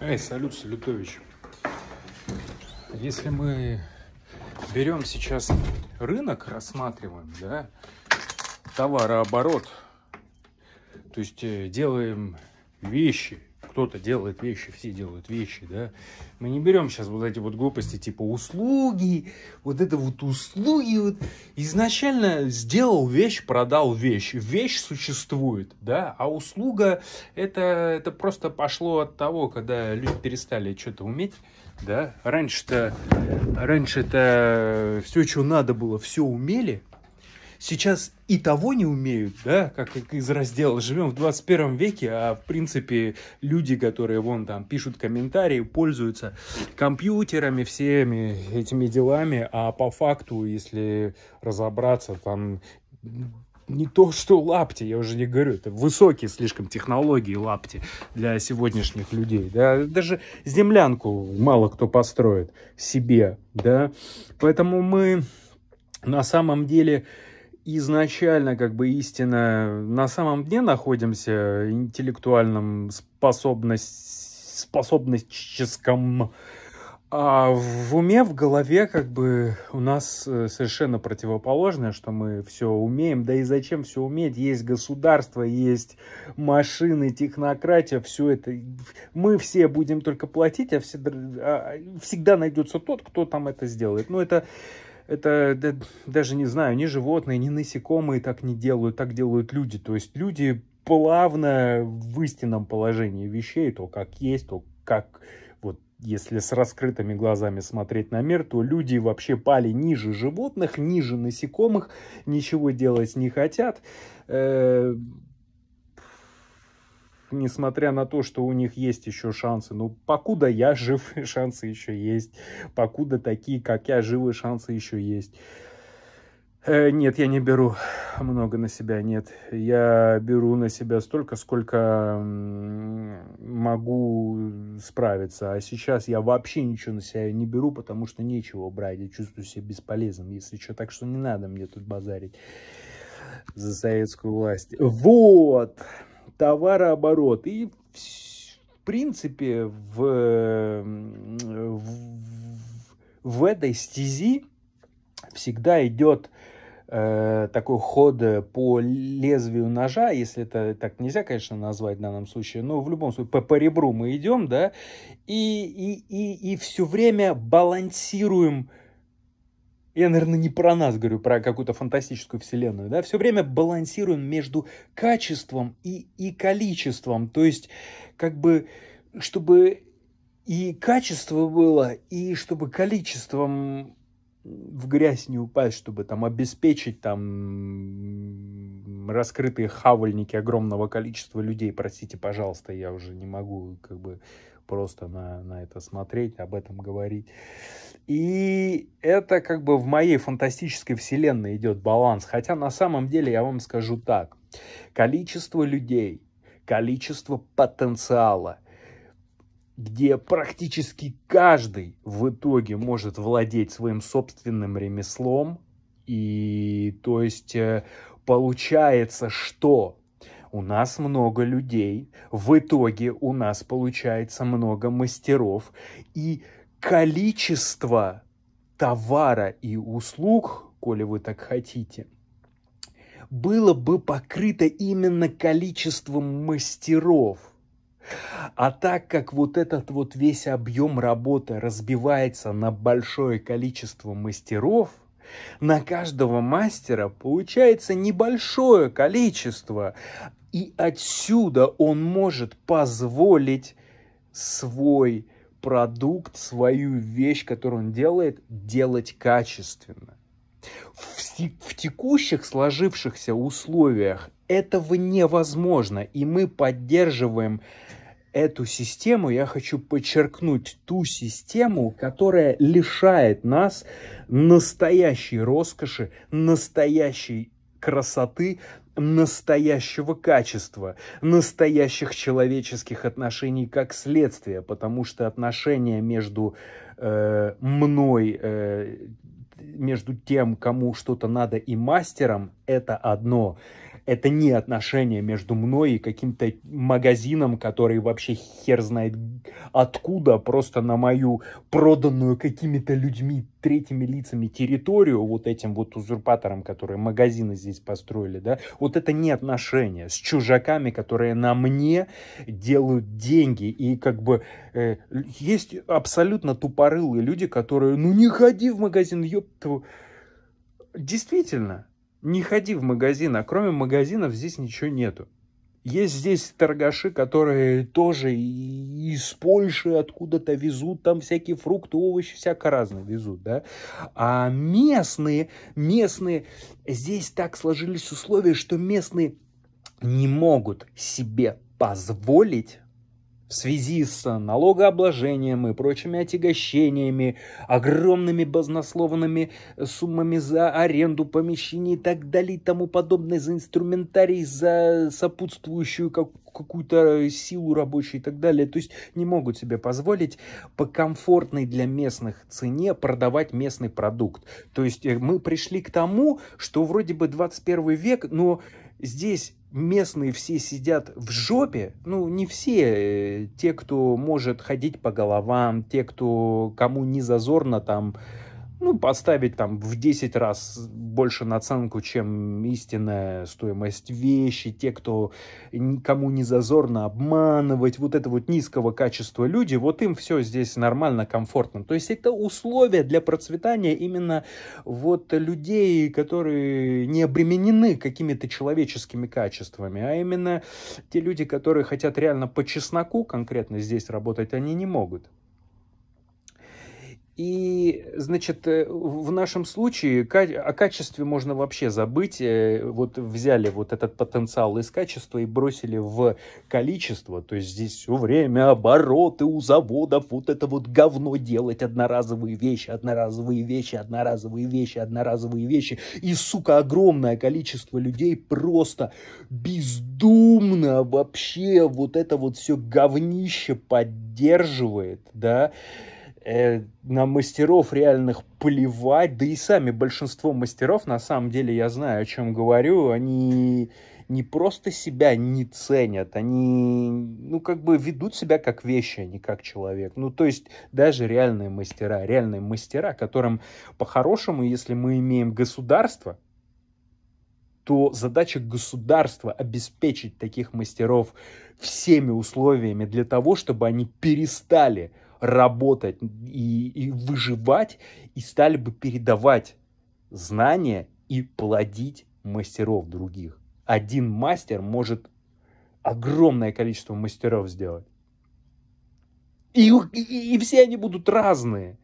Эй, салют, Салютович. Если мы берем сейчас рынок, рассматриваем, да, товарооборот, то есть э, делаем вещи, кто-то делает вещи, все делают вещи, да. Мы не берем сейчас вот эти вот глупости типа услуги, вот это вот услуги. Вот. Изначально сделал вещь, продал вещь. Вещь существует, да, а услуга это, это просто пошло от того, когда люди перестали что-то уметь, да. Раньше-то раньше-то все, что надо было, все умели, сейчас и того не умеют, да, как из раздела «Живем в 21 веке», а в принципе люди, которые вон там пишут комментарии, пользуются компьютерами, всеми этими делами, а по факту, если разобраться, там не то, что лапти, я уже не говорю, это высокие слишком технологии лапти для сегодняшних людей. Да? Даже землянку мало кто построит себе. Да? Поэтому мы на самом деле изначально как бы истинно на самом дне находимся, интеллектуальном способность, способностическом, а в уме, в голове как бы у нас э, совершенно противоположное, что мы все умеем. Да и зачем все уметь? Есть государство, есть машины, технократия, все это. Мы все будем только платить, а всегда, а всегда найдется тот, кто там это сделает. Ну, это это да, даже не знаю, ни животные, ни насекомые так не делают, так делают люди. То есть люди плавно в истинном положении вещей, то как есть, то как вот если с раскрытыми глазами смотреть на мир, то люди вообще пали ниже животных, ниже насекомых, ничего делать не хотят. Э -э несмотря на то, что у них есть еще шансы, ну, покуда я жив, шансы еще есть, покуда такие, как я, живы, шансы еще есть. Э, нет, я не беру много на себя, нет. Я беру на себя столько, сколько могу справиться. А сейчас я вообще ничего на себя не беру, потому что нечего брать. Я чувствую себя бесполезным, если что. Так что не надо мне тут базарить за советскую власть. Вот! товарооборот. И в принципе в, в, в этой стези всегда идет э, такой ход э, по лезвию ножа, если это так нельзя, конечно, назвать в данном случае, но в любом случае по, по ребру мы идем, да, и, и, и, и все время балансируем э, я, наверное, не про нас говорю, про какую-то фантастическую вселенную, да, все время балансируем между качеством и, и количеством, то есть, как бы, чтобы и качество было, и чтобы количеством в грязь не упасть, чтобы там обеспечить там раскрытые хавальники огромного количества людей. Простите, пожалуйста, я уже не могу как бы просто на, на это смотреть, об этом говорить. И это как бы в моей фантастической вселенной идет баланс. Хотя на самом деле я вам скажу так. Количество людей, количество потенциала, где практически каждый в итоге может владеть своим собственным ремеслом. И то есть э, получается, что у нас много людей, в итоге у нас получается много мастеров, и количество товара и услуг, коли вы так хотите, было бы покрыто именно количеством мастеров. А так как вот этот вот весь объем работы разбивается на большое количество мастеров – на каждого мастера получается небольшое количество, и отсюда он может позволить свой продукт, свою вещь, которую он делает, делать качественно. В, текущих сложившихся условиях этого невозможно, и мы поддерживаем эту систему, я хочу подчеркнуть ту систему, которая лишает нас настоящей роскоши, настоящей красоты, настоящего качества, настоящих человеческих отношений как следствие, потому что отношения между э, мной, э, между тем, кому что-то надо, и мастером, это одно это не отношения между мной и каким-то магазином, который вообще хер знает откуда, а просто на мою проданную какими-то людьми, третьими лицами территорию, вот этим вот узурпатором, которые магазины здесь построили, да, вот это не отношения с чужаками, которые на мне делают деньги, и как бы э, есть абсолютно тупорылые люди, которые, ну не ходи в магазин, ёб действительно, не ходи в магазин, а кроме магазинов здесь ничего нету. Есть здесь торгаши, которые тоже из Польши откуда-то везут, там всякие фрукты, овощи, всяко разное везут, да. А местные, местные, здесь так сложились условия, что местные не могут себе позволить в связи с налогообложением и прочими отягощениями, огромными базнословными суммами за аренду помещений и так далее и тому подобное, за инструментарий, за сопутствующую как, какую-то силу рабочей и так далее. То есть не могут себе позволить по комфортной для местных цене продавать местный продукт. То есть э, мы пришли к тому, что вроде бы 21 век, но здесь местные все сидят в жопе, ну, не все, э, те, кто может ходить по головам, те, кто, кому не зазорно там ну, поставить там в 10 раз больше наценку, чем истинная стоимость вещи, те, кто никому не зазорно обманывать, вот это вот низкого качества люди, вот им все здесь нормально, комфортно. То есть это условия для процветания именно вот людей, которые не обременены какими-то человеческими качествами, а именно те люди, которые хотят реально по чесноку конкретно здесь работать, они не могут. И, значит, э, в нашем случае о качестве можно вообще забыть. Э, вот взяли вот этот потенциал из качества и бросили в количество. То есть здесь все время обороты у заводов, вот это вот говно делать, одноразовые вещи, одноразовые вещи, одноразовые вещи, одноразовые вещи. И, сука, огромное количество людей просто бездумно вообще вот это вот все говнище поддерживает, да. Э, на мастеров реальных плевать, да и сами большинство мастеров, на самом деле, я знаю, о чем говорю, они не просто себя не ценят, они, ну, как бы ведут себя как вещи, а не как человек. Ну, то есть даже реальные мастера, реальные мастера, которым по-хорошему, если мы имеем государство, то задача государства обеспечить таких мастеров всеми условиями для того, чтобы они перестали работать и, и выживать, и стали бы передавать знания и плодить мастеров других. Один мастер может огромное количество мастеров сделать. И, и, и все они будут разные.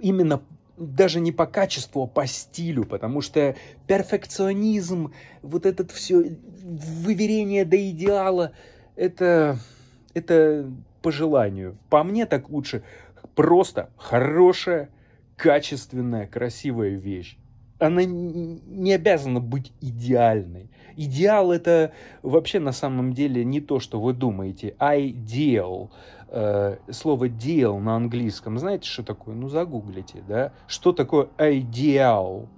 Именно даже не по качеству, а по стилю, потому что перфекционизм, вот этот все выверение до идеала, это, это по желанию. По мне так лучше просто хорошая, качественная, красивая вещь. Она не обязана быть идеальной. Идеал это вообще на самом деле не то, что вы думаете. Ideal. Э, слово deal на английском. Знаете, что такое? Ну, загуглите, да? Что такое ideal?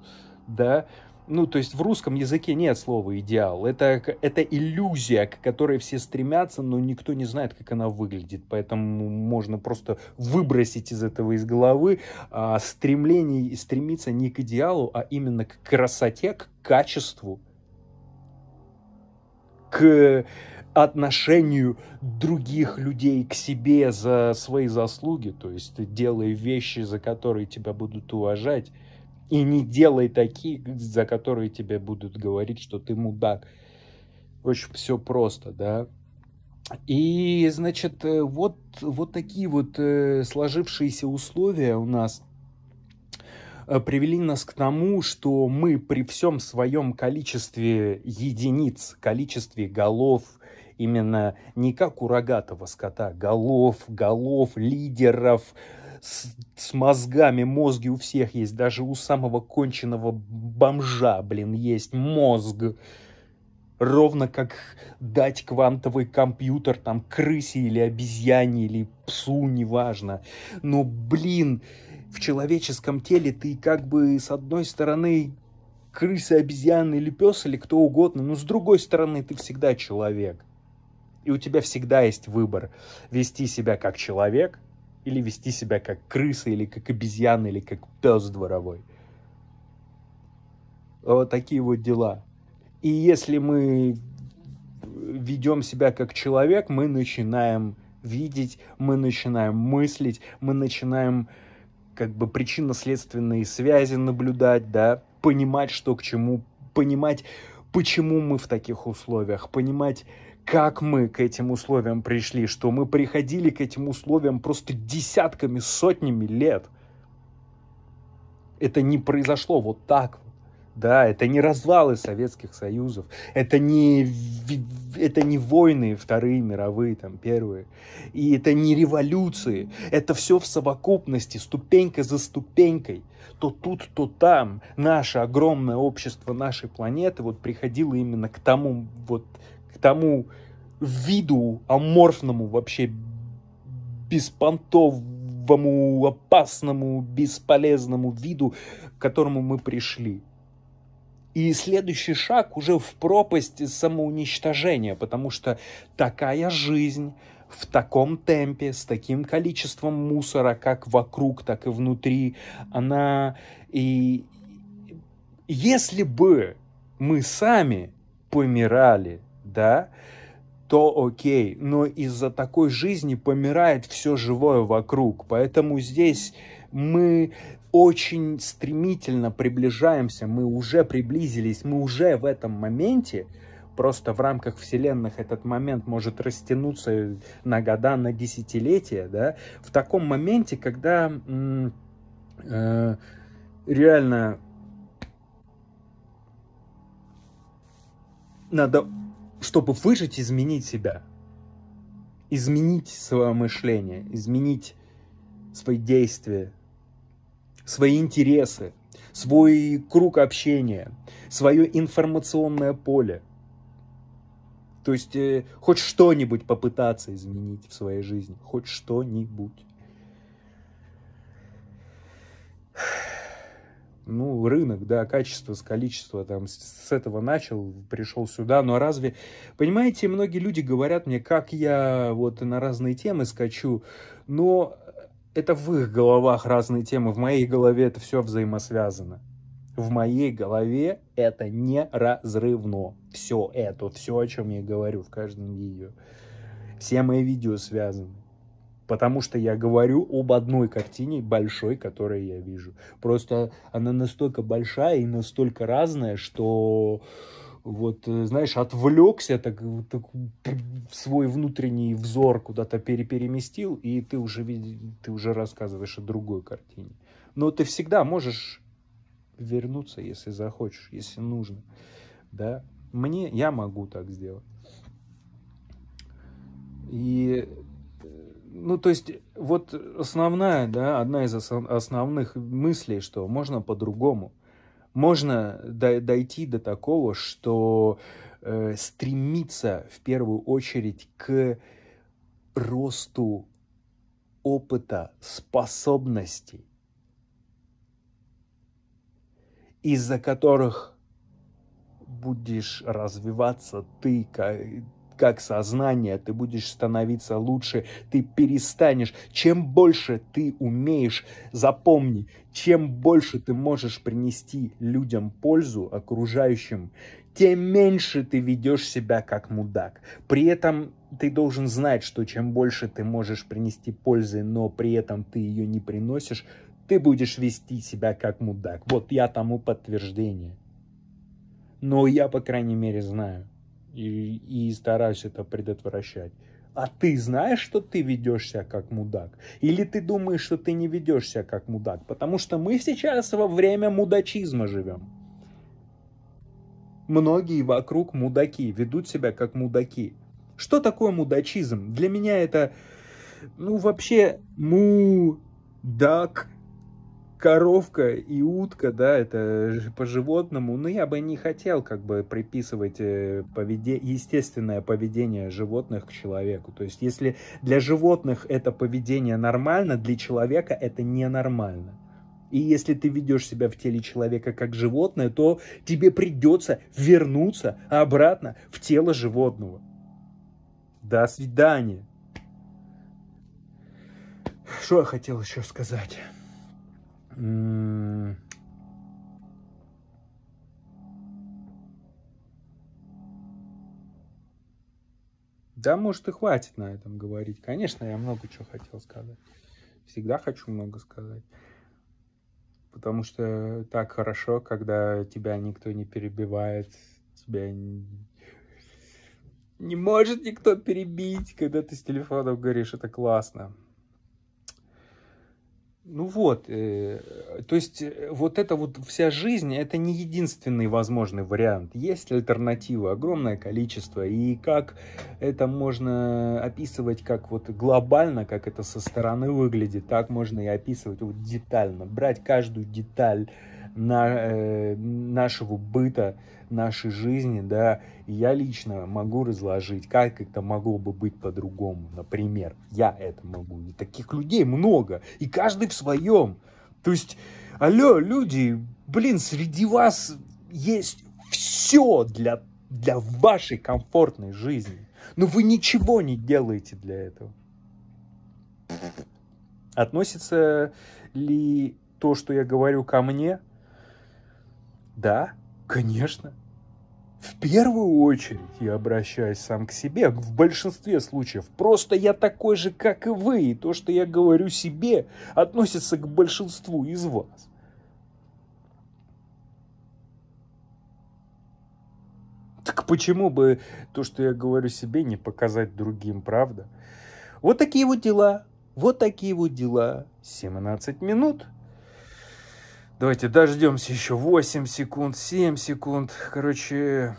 Да? Э, ну, то есть в русском языке нет слова идеал. Это, это иллюзия, к которой все стремятся, но никто не знает, как она выглядит. Поэтому можно просто выбросить из этого из головы а, стремление, стремиться не к идеалу, а именно к красоте, к качеству, к отношению других людей к себе за свои заслуги, то есть делая вещи, за которые тебя будут уважать, и не делай такие, за которые тебе будут говорить, что ты мудак. В общем, все просто, да. И, значит, э, вот, вот такие вот э, сложившиеся условия у нас э, привели нас к тому, что мы при всем своем количестве единиц, количестве голов, именно не как у рогатого скота, голов, голов, лидеров, с, с мозгами, мозги у всех есть, даже у самого конченного бомжа, блин, есть мозг. Ровно как дать квантовый компьютер там крысе или обезьяне или псу, неважно. Но, блин, в человеческом теле ты как бы с одной стороны крыса, обезьяна или пес или кто угодно, но с другой стороны ты всегда человек. И у тебя всегда есть выбор вести себя как человек – или вести себя как крыса, или как обезьяна, или как пес дворовой. Вот такие вот дела. И если мы ведем себя как человек, мы начинаем видеть, мы начинаем мыслить, мы начинаем как бы причинно-следственные связи наблюдать, да, понимать, что к чему, понимать, почему мы в таких условиях, понимать, как мы к этим условиям пришли, что мы приходили к этим условиям просто десятками, сотнями лет. Это не произошло вот так. Да, это не развалы Советских Союзов, это не, это не войны вторые мировые, там, первые, и это не революции, это все в совокупности, ступенька за ступенькой. То тут, то там наше огромное общество нашей планеты вот приходило именно к тому, вот, к тому виду аморфному, вообще беспонтовому, опасному, бесполезному виду, к которому мы пришли. И следующий шаг уже в пропасть самоуничтожения, потому что такая жизнь в таком темпе, с таким количеством мусора, как вокруг, так и внутри, она... И если бы мы сами помирали да, то окей, но из-за такой жизни помирает все живое вокруг. Поэтому здесь мы очень стремительно приближаемся, мы уже приблизились, мы уже в этом моменте, просто в рамках вселенных этот момент может растянуться на года, на десятилетия, да, в таком моменте, когда э, реально надо чтобы выжить, изменить себя. Изменить свое мышление, изменить свои действия, свои интересы, свой круг общения, свое информационное поле. То есть э, хоть что-нибудь попытаться изменить в своей жизни, хоть что-нибудь. ну, рынок, да, качество с количества, там, с этого начал, пришел сюда, но разве, понимаете, многие люди говорят мне, как я вот на разные темы скачу, но это в их головах разные темы, в моей голове это все взаимосвязано. В моей голове это неразрывно. Все это, все, о чем я говорю в каждом видео. Все мои видео связаны. Потому что я говорю об одной картине большой, которую я вижу. Просто она настолько большая и настолько разная, что вот, э, знаешь, отвлекся, так, так свой внутренний взор куда-то переместил, и ты уже, ты уже рассказываешь о другой картине. Но ты всегда можешь вернуться, если захочешь, если нужно. Да? Мне, я могу так сделать. И ну, то есть, вот основная, да, одна из основных мыслей, что можно по-другому. Можно дойти до такого, что э, стремиться в первую очередь к росту опыта, способностей, из-за которых будешь развиваться ты, как сознание, ты будешь становиться лучше, ты перестанешь. Чем больше ты умеешь, запомни, чем больше ты можешь принести людям пользу, окружающим, тем меньше ты ведешь себя как мудак. При этом ты должен знать, что чем больше ты можешь принести пользы, но при этом ты ее не приносишь, ты будешь вести себя как мудак. Вот я тому подтверждение. Но я, по крайней мере, знаю и, и стараюсь это предотвращать. А ты знаешь, что ты ведешь себя как мудак? Или ты думаешь, что ты не ведешь себя как мудак? Потому что мы сейчас во время мудачизма живем. Многие вокруг мудаки, ведут себя как мудаки. Что такое мудачизм? Для меня это, ну, вообще, мудак коровка и утка, да, это по-животному, но ну, я бы не хотел как бы приписывать э, поведе... естественное поведение животных к человеку. То есть если для животных это поведение нормально, для человека это ненормально. И если ты ведешь себя в теле человека как животное, то тебе придется вернуться обратно в тело животного. До свидания. Что я хотел еще сказать? Да, может, и хватит на этом говорить. Конечно, я много чего хотел сказать. Всегда хочу много сказать. Потому что так хорошо, когда тебя никто не перебивает, тебя не может никто перебить, когда ты с телефоном говоришь, это классно. Ну вот, э, то есть э, вот эта вот вся жизнь, это не единственный возможный вариант. Есть альтернативы, огромное количество, и как это можно описывать как вот глобально, как это со стороны выглядит, так можно и описывать вот детально, брать каждую деталь на, э, нашего быта, нашей жизни, да, я лично могу разложить, как это могло бы быть по-другому, например, я это могу, и таких людей много, и каждый в своем, то есть, алло, люди, блин, среди вас есть все для, для вашей комфортной жизни, но вы ничего не делаете для этого. Относится ли то, что я говорю ко мне? Да, конечно. В первую очередь я обращаюсь сам к себе, в большинстве случаев. Просто я такой же, как и вы, и то, что я говорю себе, относится к большинству из вас. Так почему бы то, что я говорю себе, не показать другим, правда? Вот такие вот дела. Вот такие вот дела. 17 минут. Давайте дождемся еще 8 секунд, 7 секунд. Короче,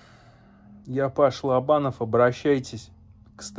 я Паш Лобанов, обращайтесь.